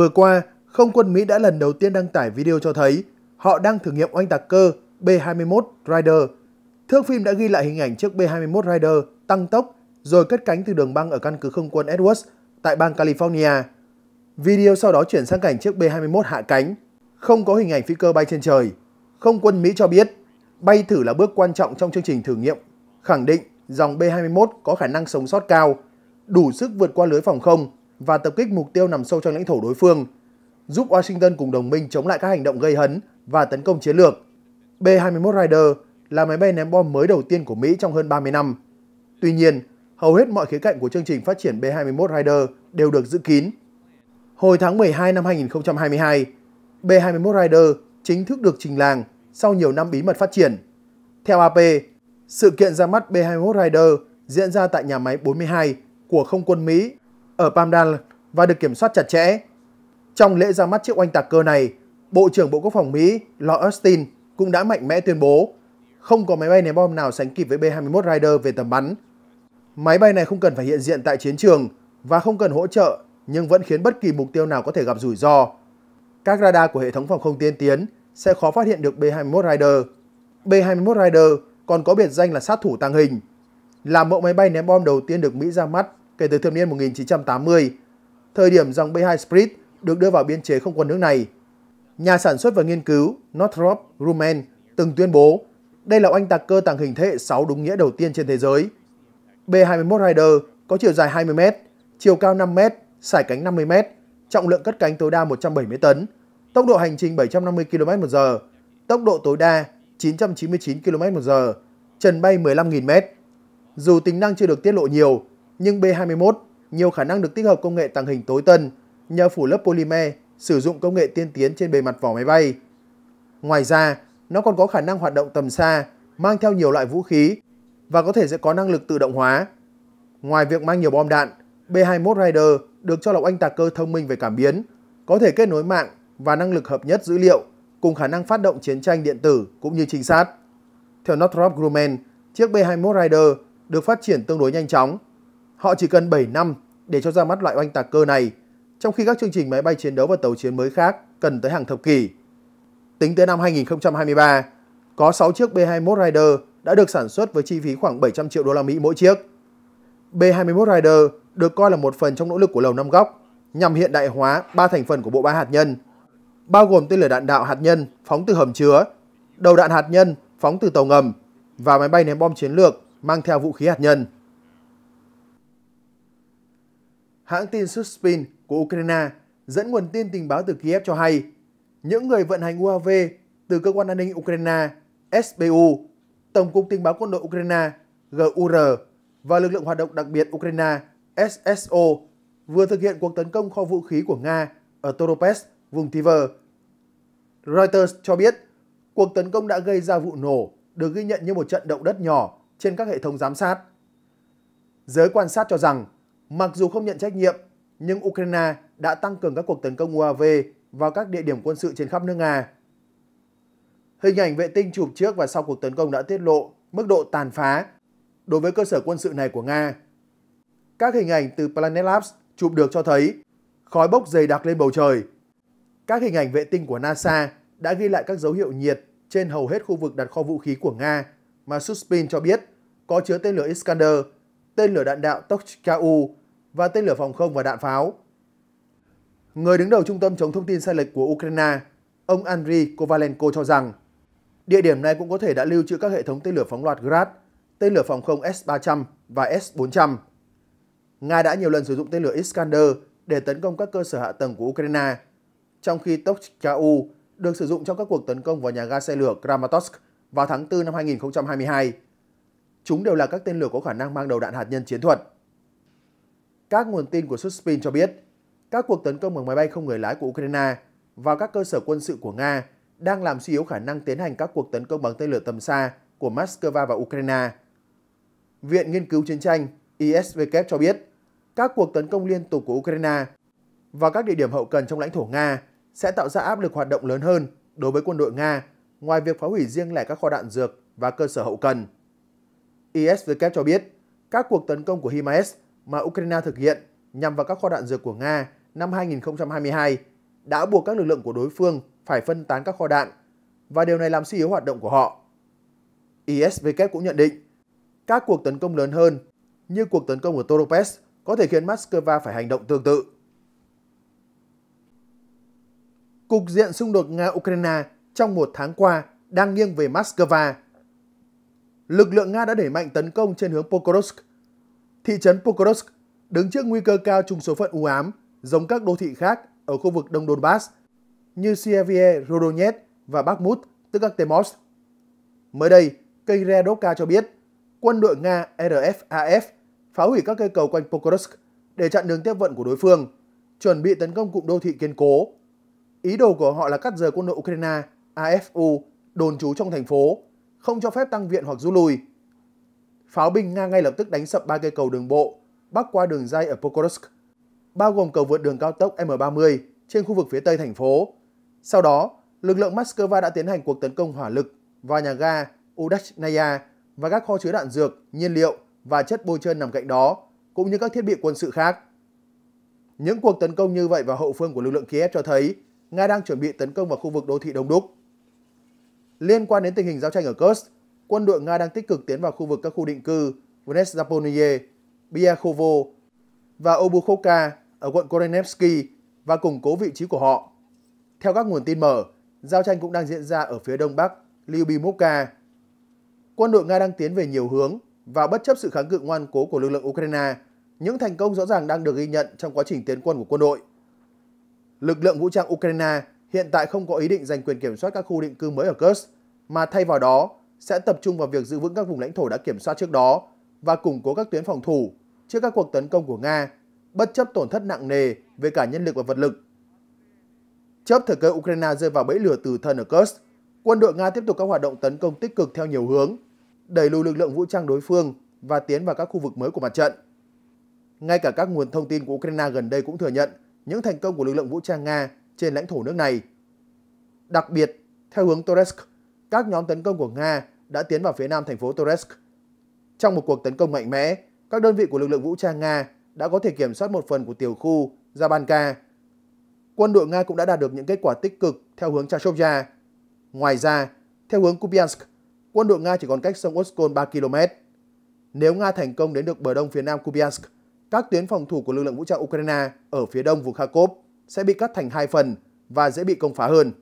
Vừa qua, không quân Mỹ đã lần đầu tiên đăng tải video cho thấy họ đang thử nghiệm oanh tạc cơ B-21 Rider. Thước phim đã ghi lại hình ảnh chiếc B-21 Rider tăng tốc rồi cất cánh từ đường băng ở căn cứ không quân Edwards tại bang California. Video sau đó chuyển sang cảnh chiếc B-21 hạ cánh, không có hình ảnh phi cơ bay trên trời. Không quân Mỹ cho biết, bay thử là bước quan trọng trong chương trình thử nghiệm, khẳng định dòng B-21 có khả năng sống sót cao, đủ sức vượt qua lưới phòng không và tập kích mục tiêu nằm sâu trong lãnh thổ đối phương, giúp Washington cùng đồng minh chống lại các hành động gây hấn và tấn công chiến lược. B-21 Rider là máy bay ném bom mới đầu tiên của Mỹ trong hơn 30 năm. Tuy nhiên, hầu hết mọi khía cạnh của chương trình phát triển B-21 Rider đều được giữ kín. Hồi tháng 12 năm 2022, B-21 Rider chính thức được trình làng sau nhiều năm bí mật phát triển. Theo AP, sự kiện ra mắt B-21 Rider diễn ra tại nhà máy 42 của không quân Mỹ ở Pamdan và được kiểm soát chặt chẽ. Trong lễ ra mắt chiếc oanh tạc cơ này, Bộ trưởng Bộ Quốc phòng Mỹ Lloyd Austin cũng đã mạnh mẽ tuyên bố không có máy bay ném bom nào sánh kịp với B-21 Rider về tầm bắn. Máy bay này không cần phải hiện diện tại chiến trường và không cần hỗ trợ nhưng vẫn khiến bất kỳ mục tiêu nào có thể gặp rủi ro. Các radar của hệ thống phòng không tiên tiến sẽ khó phát hiện được B-21 Rider. B-21 Rider còn có biệt danh là sát thủ tàng hình, là mẫu máy bay ném bom đầu tiên được Mỹ ra mắt kể từ thập niên 1980, thời điểm dòng B2 Spirit được đưa vào biên chế không quân nước này. Nhà sản xuất và nghiên cứu Northrop Grumman từng tuyên bố đây là oanh tạc cơ tàng hình thế hệ 6 đúng nghĩa đầu tiên trên thế giới. B-21 Rider có chiều dài 20m, chiều cao 5m, sải cánh 50m, trọng lượng cất cánh tối đa 170 tấn, tốc độ hành trình 750 km/h, tốc độ tối đa 999 km/h, trần bay 15.000m. Dù tính năng chưa được tiết lộ nhiều, nhưng B21 nhiều khả năng được tích hợp công nghệ tàng hình tối tân nhờ phủ lớp polymer sử dụng công nghệ tiên tiến trên bề mặt vỏ máy bay. Ngoài ra, nó còn có khả năng hoạt động tầm xa, mang theo nhiều loại vũ khí và có thể sẽ có năng lực tự động hóa. Ngoài việc mang nhiều bom đạn, B-21 Rider được cho là oanh tạc cơ thông minh về cảm biến, có thể kết nối mạng và năng lực hợp nhất dữ liệu cùng khả năng phát động chiến tranh điện tử cũng như trinh sát. Theo Northrop Grumman, chiếc B-21 Rider được phát triển tương đối nhanh chóng Họ chỉ cần 7 năm để cho ra mắt loại oanh tạc cơ này, trong khi các chương trình máy bay chiến đấu và tàu chiến mới khác cần tới hàng thập kỷ. Tính tới năm 2023, có 6 chiếc B-21 Rider đã được sản xuất với chi phí khoảng 700 triệu đô la Mỹ mỗi chiếc. B-21 Rider được coi là một phần trong nỗ lực của Lầu Năm Góc nhằm hiện đại hóa ba thành phần của bộ ba hạt nhân, bao gồm tên lửa đạn đạo hạt nhân phóng từ hầm chứa, đầu đạn hạt nhân phóng từ tàu ngầm và máy bay ném bom chiến lược mang theo vũ khí hạt nhân. hãng tin Suspin của Ukraine dẫn nguồn tin tình báo từ Kiev cho hay, những người vận hành UAV từ Cơ quan An ninh Ukraine SBU, Tổng cục Tình báo Quân đội Ukraine GUR và lực lượng hoạt động đặc biệt Ukraine SSO vừa thực hiện cuộc tấn công kho vũ khí của Nga ở Toropets, vùng Tiver. Reuters cho biết, cuộc tấn công đã gây ra vụ nổ được ghi nhận như một trận động đất nhỏ trên các hệ thống giám sát. Giới quan sát cho rằng, Mặc dù không nhận trách nhiệm, nhưng Ukraine đã tăng cường các cuộc tấn công UAV vào các địa điểm quân sự trên khắp nước Nga. Hình ảnh vệ tinh chụp trước và sau cuộc tấn công đã tiết lộ mức độ tàn phá đối với cơ sở quân sự này của Nga. Các hình ảnh từ Planet Labs chụp được cho thấy khói bốc dày đặc lên bầu trời. Các hình ảnh vệ tinh của NASA đã ghi lại các dấu hiệu nhiệt trên hầu hết khu vực đặt kho vũ khí của Nga mà Suspin cho biết có chứa tên lửa Iskander, tên lửa đạn đạo Tochka-U và tên lửa phòng không và đạn pháo. Người đứng đầu Trung tâm chống thông tin sai lệch của Ukraine, ông Andriy Kovalenko cho rằng địa điểm này cũng có thể đã lưu trữ các hệ thống tên lửa phóng loạt Grad, tên lửa phòng không S-300 và S-400. Nga đã nhiều lần sử dụng tên lửa Iskander để tấn công các cơ sở hạ tầng của Ukraine, trong khi Tokchkau được sử dụng trong các cuộc tấn công vào nhà ga xe lửa Kramatorsk vào tháng 4 năm 2022. Chúng đều là các tên lửa có khả năng mang đầu đạn hạt nhân chiến thuật. Các nguồn tin của Suspin cho biết, các cuộc tấn công bằng máy bay không người lái của Ukraine vào các cơ sở quân sự của Nga đang làm suy yếu khả năng tiến hành các cuộc tấn công bằng tên lửa tầm xa của Moscow và Ukraine. Viện Nghiên cứu Chiến tranh ISVK cho biết, các cuộc tấn công liên tục của Ukraine vào các địa điểm hậu cần trong lãnh thổ Nga sẽ tạo ra áp lực hoạt động lớn hơn đối với quân đội Nga ngoài việc phá hủy riêng lẻ các kho đạn dược và cơ sở hậu cần. ISVK cho biết, các cuộc tấn công của HIMARS mà Ukraine thực hiện nhằm vào các kho đạn dược của Nga năm 2022 đã buộc các lực lượng của đối phương phải phân tán các kho đạn và điều này làm suy yếu hoạt động của họ. ISVK cũng nhận định các cuộc tấn công lớn hơn như cuộc tấn công ở Toropes có thể khiến Moscow phải hành động tương tự. Cục diện xung đột Nga-Ukraine trong một tháng qua đang nghiêng về Moscow. Lực lượng Nga đã đẩy mạnh tấn công trên hướng Pokrovsk Thị trấn Pokrovsk đứng trước nguy cơ cao trùng số phận u ám giống các đô thị khác ở khu vực Đông Donbass như Sievie, Rodonetsk và Bakhmut, tức các Temos. Mới đây, kênh Redovka cho biết quân đội Nga RFAF phá hủy các cây cầu quanh Pokrovsk để chặn đường tiếp vận của đối phương, chuẩn bị tấn công cụm đô thị kiên cố. Ý đồ của họ là cắt rời quân đội Ukraine, AFU, đồn trú trong thành phố, không cho phép tăng viện hoặc rút lui pháo binh Nga ngay lập tức đánh sập ba cây cầu đường bộ bắc qua đường dây ở Pokrovsk, bao gồm cầu vượt đường cao tốc M30 trên khu vực phía tây thành phố. Sau đó, lực lượng Moscow đã tiến hành cuộc tấn công hỏa lực vào nhà ga Udachnaya và các kho chứa đạn dược, nhiên liệu và chất bôi trơn nằm cạnh đó, cũng như các thiết bị quân sự khác. Những cuộc tấn công như vậy vào hậu phương của lực lượng Kiev cho thấy Nga đang chuẩn bị tấn công vào khu vực đô thị đông đúc. Liên quan đến tình hình giao tranh ở Kursk, quân đội Nga đang tích cực tiến vào khu vực các khu định cư Vnezaponye, Byakhovo và Obukhovka ở quận Korenevsky và củng cố vị trí của họ. Theo các nguồn tin mở, giao tranh cũng đang diễn ra ở phía đông bắc Lyubimovka. Quân đội Nga đang tiến về nhiều hướng và bất chấp sự kháng cự ngoan cố của lực lượng Ukraine, những thành công rõ ràng đang được ghi nhận trong quá trình tiến quân của quân đội. Lực lượng vũ trang Ukraine hiện tại không có ý định giành quyền kiểm soát các khu định cư mới ở Kursk, mà thay vào đó sẽ tập trung vào việc giữ vững các vùng lãnh thổ đã kiểm soát trước đó và củng cố các tuyến phòng thủ trước các cuộc tấn công của Nga, bất chấp tổn thất nặng nề về cả nhân lực và vật lực. Chấp thời cơ Ukraine rơi vào bẫy lửa từ thân ở Kursk, quân đội Nga tiếp tục các hoạt động tấn công tích cực theo nhiều hướng, đẩy lùi lực lượng vũ trang đối phương và tiến vào các khu vực mới của mặt trận. Ngay cả các nguồn thông tin của Ukraine gần đây cũng thừa nhận những thành công của lực lượng vũ trang Nga trên lãnh thổ nước này. Đặc biệt, theo hướng Toretsk, các nhóm tấn công của Nga đã tiến vào phía nam thành phố Toretsk. Trong một cuộc tấn công mạnh mẽ, các đơn vị của lực lượng vũ trang Nga đã có thể kiểm soát một phần của tiểu khu Zabanka. Quân đội Nga cũng đã đạt được những kết quả tích cực theo hướng Chashovya. Ngoài ra, theo hướng Kupiansk, quân đội Nga chỉ còn cách sông Oskol 3 km. Nếu Nga thành công đến được bờ đông phía nam Kupiansk, các tuyến phòng thủ của lực lượng vũ trang Ukraine ở phía đông vùng Kharkov sẽ bị cắt thành hai phần và dễ bị công phá hơn.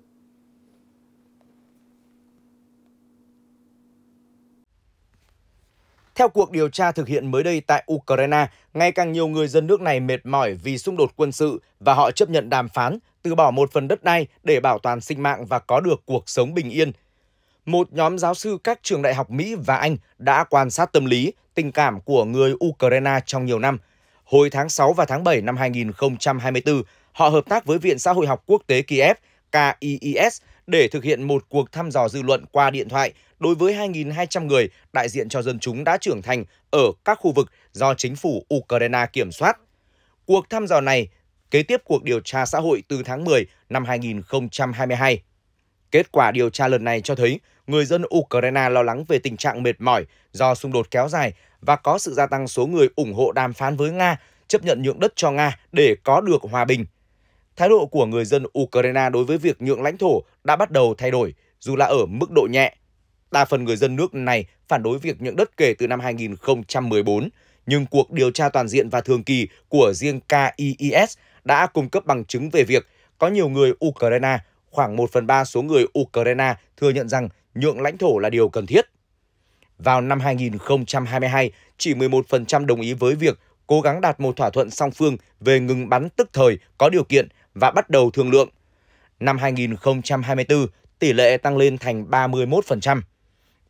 Theo cuộc điều tra thực hiện mới đây tại Ukraine, ngày càng nhiều người dân nước này mệt mỏi vì xung đột quân sự và họ chấp nhận đàm phán, từ bỏ một phần đất đai để bảo toàn sinh mạng và có được cuộc sống bình yên. Một nhóm giáo sư các trường đại học Mỹ và Anh đã quan sát tâm lý, tình cảm của người Ukraine trong nhiều năm. Hồi tháng 6 và tháng 7 năm 2024, họ hợp tác với Viện Xã hội học Quốc tế Kiev, (KIES) để thực hiện một cuộc thăm dò dư luận qua điện thoại đối với 2.200 người đại diện cho dân chúng đã trưởng thành ở các khu vực do chính phủ Ukraine kiểm soát. Cuộc thăm dò này kế tiếp cuộc điều tra xã hội từ tháng 10 năm 2022. Kết quả điều tra lần này cho thấy người dân Ukraine lo lắng về tình trạng mệt mỏi do xung đột kéo dài và có sự gia tăng số người ủng hộ đàm phán với Nga, chấp nhận nhượng đất cho Nga để có được hòa bình – Thái độ của người dân Ukraine đối với việc nhượng lãnh thổ đã bắt đầu thay đổi, dù là ở mức độ nhẹ. Đa phần người dân nước này phản đối việc nhượng đất kể từ năm 2014, nhưng cuộc điều tra toàn diện và thường kỳ của riêng KIIS đã cung cấp bằng chứng về việc có nhiều người Ukraine, khoảng 1 phần 3 số người Ukraine thừa nhận rằng nhượng lãnh thổ là điều cần thiết. Vào năm 2022, chỉ 11% đồng ý với việc cố gắng đạt một thỏa thuận song phương về ngừng bắn tức thời có điều kiện và bắt đầu thương lượng. Năm 2024, tỷ lệ tăng lên thành 31%.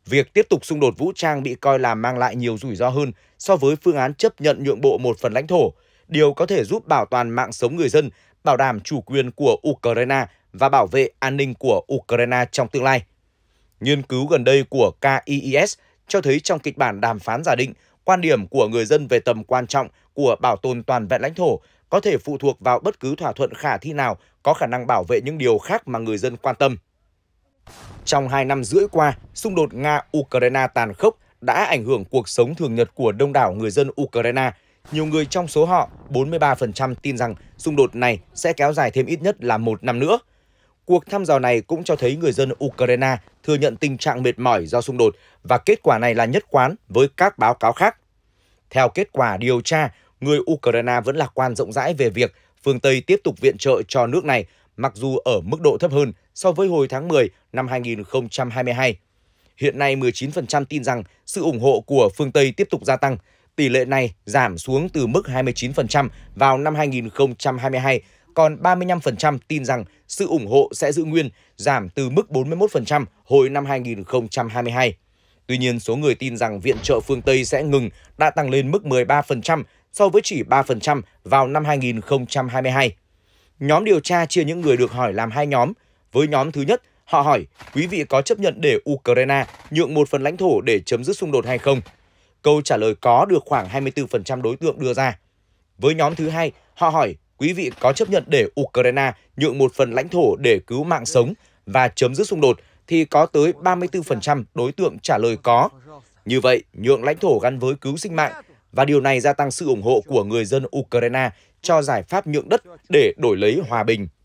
Việc tiếp tục xung đột vũ trang bị coi là mang lại nhiều rủi ro hơn so với phương án chấp nhận nhượng bộ một phần lãnh thổ, điều có thể giúp bảo toàn mạng sống người dân, bảo đảm chủ quyền của Ukraine và bảo vệ an ninh của Ukraine trong tương lai. Nghiên cứu gần đây của KIES cho thấy trong kịch bản đàm phán giả định, quan điểm của người dân về tầm quan trọng của bảo tồn toàn vẹn lãnh thổ có thể phụ thuộc vào bất cứ thỏa thuận khả thi nào có khả năng bảo vệ những điều khác mà người dân quan tâm. Trong hai năm rưỡi qua, xung đột Nga-Ukraine tàn khốc đã ảnh hưởng cuộc sống thường nhật của đông đảo người dân Ukraine. Nhiều người trong số họ, 43% tin rằng xung đột này sẽ kéo dài thêm ít nhất là một năm nữa. Cuộc thăm dò này cũng cho thấy người dân Ukraine thừa nhận tình trạng mệt mỏi do xung đột và kết quả này là nhất quán với các báo cáo khác. Theo kết quả điều tra, người Ukraine vẫn lạc quan rộng rãi về việc phương Tây tiếp tục viện trợ cho nước này, mặc dù ở mức độ thấp hơn so với hồi tháng 10 năm 2022. Hiện nay 19% tin rằng sự ủng hộ của phương Tây tiếp tục gia tăng. Tỷ lệ này giảm xuống từ mức 29% vào năm 2022 còn 35% tin rằng sự ủng hộ sẽ giữ nguyên, giảm từ mức 41% hồi năm 2022. Tuy nhiên, số người tin rằng viện trợ phương Tây sẽ ngừng đã tăng lên mức 13% so với chỉ 3% vào năm 2022. Nhóm điều tra chia những người được hỏi làm hai nhóm. Với nhóm thứ nhất, họ hỏi quý vị có chấp nhận để Ukraine nhượng một phần lãnh thổ để chấm dứt xung đột hay không? Câu trả lời có được khoảng 24% đối tượng đưa ra. Với nhóm thứ hai, họ hỏi quý vị có chấp nhận để Ukraine nhượng một phần lãnh thổ để cứu mạng sống và chấm dứt xung đột thì có tới 34% đối tượng trả lời có. Như vậy, nhượng lãnh thổ gắn với cứu sinh mạng và điều này gia tăng sự ủng hộ của người dân Ukraine cho giải pháp nhượng đất để đổi lấy hòa bình